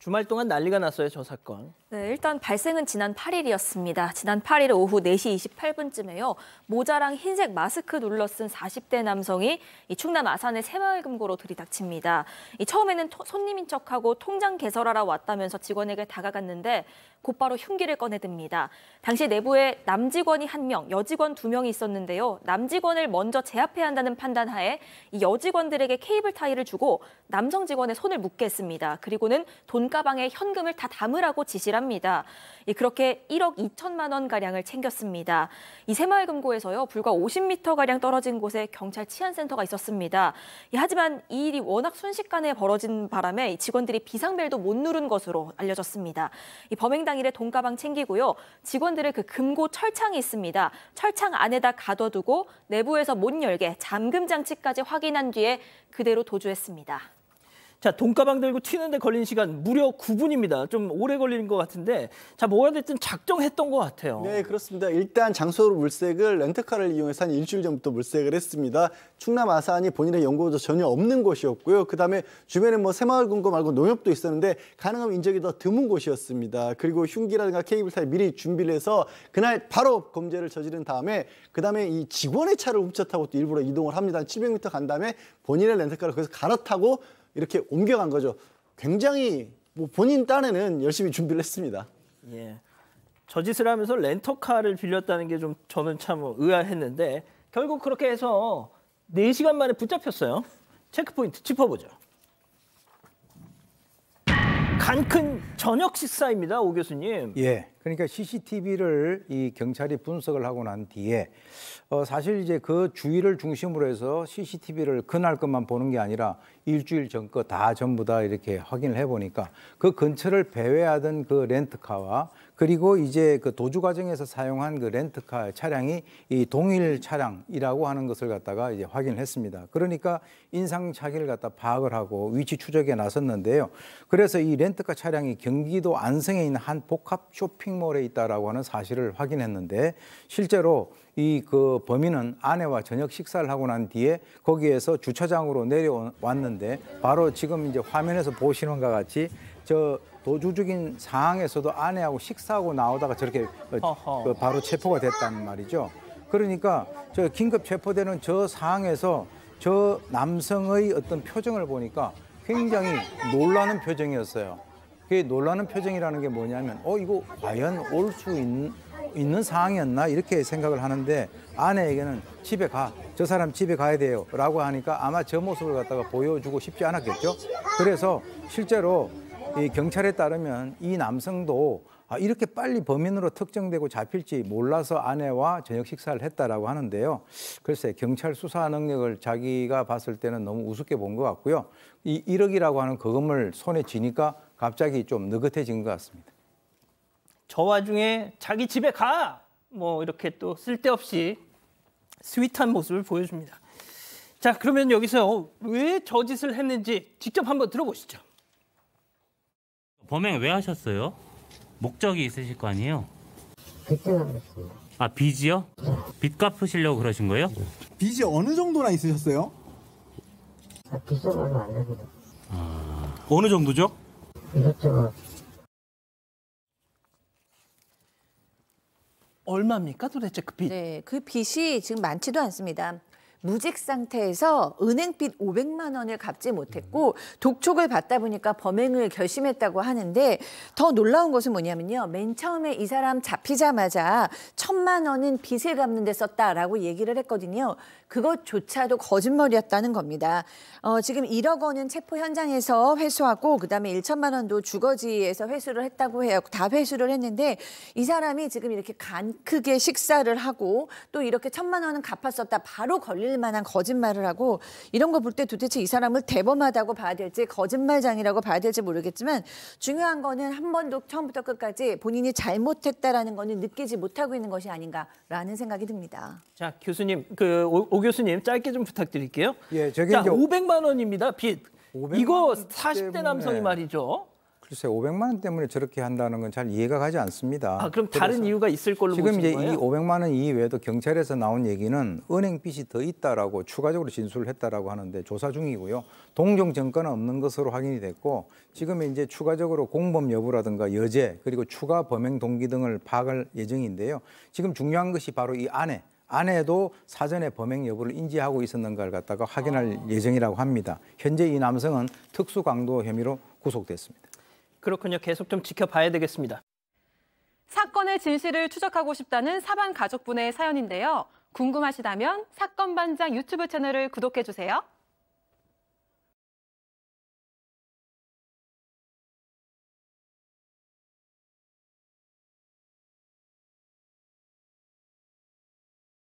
주말 동안 난리가 났어요, 저 사건. 네, 일단 발생은 지난 8일이었습니다. 지난 8일 오후 4시 28분쯤에요. 모자랑 흰색 마스크 눌러쓴 40대 남성이 충남 아산의 새마을금고로 들이닥칩니다. 처음에는 토, 손님인 척하고 통장 개설하러 왔다면서 직원에게 다가갔는데 곧바로 흉기를 꺼내듭니다. 당시 내부에 남직원이 한명 여직원 두명이 있었는데요. 남직원을 먼저 제압해야 한다는 판단하에 이 여직원들에게 케이블 타이를 주고 남성 직원의 손을 묶게 했습니다. 그리고는 돈 돈가방에 현금을 다 담으라고 지시를 합니다. 예, 그렇게 1억 2천만 원가량을 챙겼습니다. 이 새마을금고에서요, 불과 50m가량 떨어진 곳에 경찰 치안센터가 있었습니다. 예, 하지만 이 일이 워낙 순식간에 벌어진 바람에 직원들이 비상벨도 못 누른 것으로 알려졌습니다. 범행 당일에 돈가방 챙기고요, 직원들의 그 금고 철창이 있습니다. 철창 안에다 가둬두고 내부에서 못 열게 잠금 장치까지 확인한 뒤에 그대로 도주했습니다. 자, 돈가방 들고 튀는데 걸린 시간 무려 9분입니다. 좀 오래 걸리는 것 같은데 자, 뭐가 됐든 작정했던 것 같아요. 네, 그렇습니다. 일단 장소로 물색을 렌터카를 이용해서 한 일주일 전부터 물색을 했습니다. 충남 아산이 본인의 연고도 전혀 없는 곳이었고요. 그다음에 주변에 뭐 새마을금고 말고 농협도 있었는데 가능하면 인적이 더 드문 곳이었습니다. 그리고 흉기라든가 케이블타를 미리 준비를 해서 그날 바로 범죄를 저지른 다음에 그다음에 이 직원의 차를 훔쳐 타고 또 일부러 이동을 합니다. 700m 간 다음에 본인의 렌터카를 거기서 갈아타고 이렇게 옮겨간 거죠. 굉장히 뭐 본인 딴에는 열심히 준비를 했습니다. 예. 저 짓을 하면서 렌터카를 빌렸다는 게 좀 저는 참 의아했는데 결국 그렇게 해서 네시간 만에 붙잡혔어요. 체크포인트 짚어보죠. 단큰 저녁 식사입니다, 오 교수님. 예. 그러니까 CCTV를 이 경찰이 분석을 하고 난 뒤에 어, 사실 이제 그 주위를 중심으로 해서 CCTV를 그날 것만 보는 게 아니라 일주일 전 거 다 전부 다 이렇게 확인을 해보니까 그 근처를 배회하던 그 렌트카와 그리고 이제 그 도주 과정에서 사용한 그 렌트카 차량이 이 동일 차량이라고 하는 것을 갖다가 이제 확인을 했습니다. 그러니까 인상 차기를 갖다 파악을 하고 위치 추적에 나섰는데요. 그래서 이 렌트카 차량이 경기도 안성에 있는 한 복합 쇼핑몰에 있다라고 하는 사실을 확인했는데 실제로 이 그 범인은 아내와 저녁 식사를 하고 난 뒤에 거기에서 주차장으로 내려왔는데 바로 지금 이제 화면에서 보시는 것 같이 저 도주 적인 상황에서도 아내하고 식사하고 나오다가 저렇게 어, 그 바로 체포가 됐단 말이죠. 그러니까 저 긴급 체포되는 저 상황에서 저 남성의 어떤 표정을 보니까 굉장히 놀라는 표정이었어요. 그게 놀라는 표정이라는 게 뭐냐면 어 이거 과연 올 수 있는 있는 상황이었나 이렇게 생각을 하는데 아내에게는 집에 가저 사람 집에 가야 돼요라고 하니까 아마 저 모습을 갖다가 보여주고 싶지 않았겠죠. 그래서 실제로 경찰에 따르면 이 남성도 아, 이렇게 빨리 범인으로 특정되고 잡힐지 몰라서 아내와 저녁 식사를 했다라고 하는데요. 글쎄 경찰 수사 능력을 자기가 봤을 때는 너무 우습게 본 것 같고요. 이 1억이라고 하는 거금을 손에 쥐니까 갑자기 좀 느긋해진 것 같습니다. 저 와중에 자기 집에 가! 뭐 이렇게 또 쓸데없이 스윗한 모습을 보여줍니다. 자 그러면 여기서 왜 저 짓을 했는지 직접 한번 들어보시죠. 범행 왜 하셨어요? 목적이 있으실 거 아니에요? 빚지하겠습니다. 아 빚이요? 네. 빚 갚으시려고 그러신 거예요? 네. 빚이 어느 정도나 있으셨어요? 아, 빚은 얼마 안 됩니다. 아... 어느 정도죠? 얼마입니까 도대체 그 빚? 네, 그 빚이 지금 많지도 않습니다. 무직 상태에서 은행빚 500만 원을 갚지 못했고 독촉을 받다 보니까 범행을 결심했다고 하는데 더 놀라운 것은 뭐냐면요. 맨 처음에 이 사람 잡히자마자 천만 원은 빚을 갚는 데 썼다라고 얘기를 했거든요. 그것조차도 거짓말이었다는 겁니다. 어, 지금 1억 원은 체포 현장에서 회수하고 그다음에 1천만 원도 주거지에서 회수를 했다고 해요. 다 회수를 했는데 이 사람이 지금 이렇게 간 크게 식사를 하고 또 이렇게 천만 원은 갚았었다 바로 걸릴 날릴 만한 거짓말을 하고 이런 거 볼 때 도대체 이 사람을 대범하다고 봐야 될지 거짓말장이라고 봐야 될지 모르겠지만 중요한 거는 한 번도 처음부터 끝까지 본인이 잘못했다라는 거는 느끼지 못하고 있는 것이 아닌가라는 생각이 듭니다. 자 교수님 그오 오 교수님 짧게 좀 부탁드릴게요. 예, 저게 자, 이제 500만 원입니다. 빚. 이거 40대 남성이 말이죠. 글쎄 500만 원 때문에 저렇게 한다는 건 잘 이해가 가지 않습니다. 아, 그럼 다른 이유가 있을 걸로 지금 이제 거예요? 이 500만 원 이외에도 경찰에서 나온 얘기는 은행 빚이 더 있다라고 추가적으로 진술을 했다라고 하는데 조사 중이고요. 동종 증권는 없는 것으로 확인이 됐고 지금 이제 추가적으로 공범 여부라든가 여죄 그리고 추가 범행 동기 등을 파악할 예정인데요. 지금 중요한 것이 바로 이 안에 안에도 사전에 범행 여부를 인지하고 있었는가를 갖다가 확인할 아. 예정이라고 합니다. 현재 이 남성은 특수 강도 혐의로 구속됐습니다. 그렇군요. 계속 좀 지켜봐야 되겠습니다. 사건의 진실을 추적하고 싶다는 사반 가족분의 사연인데요. 궁금하시다면 사건 반장 유튜브 채널을 구독해 주세요.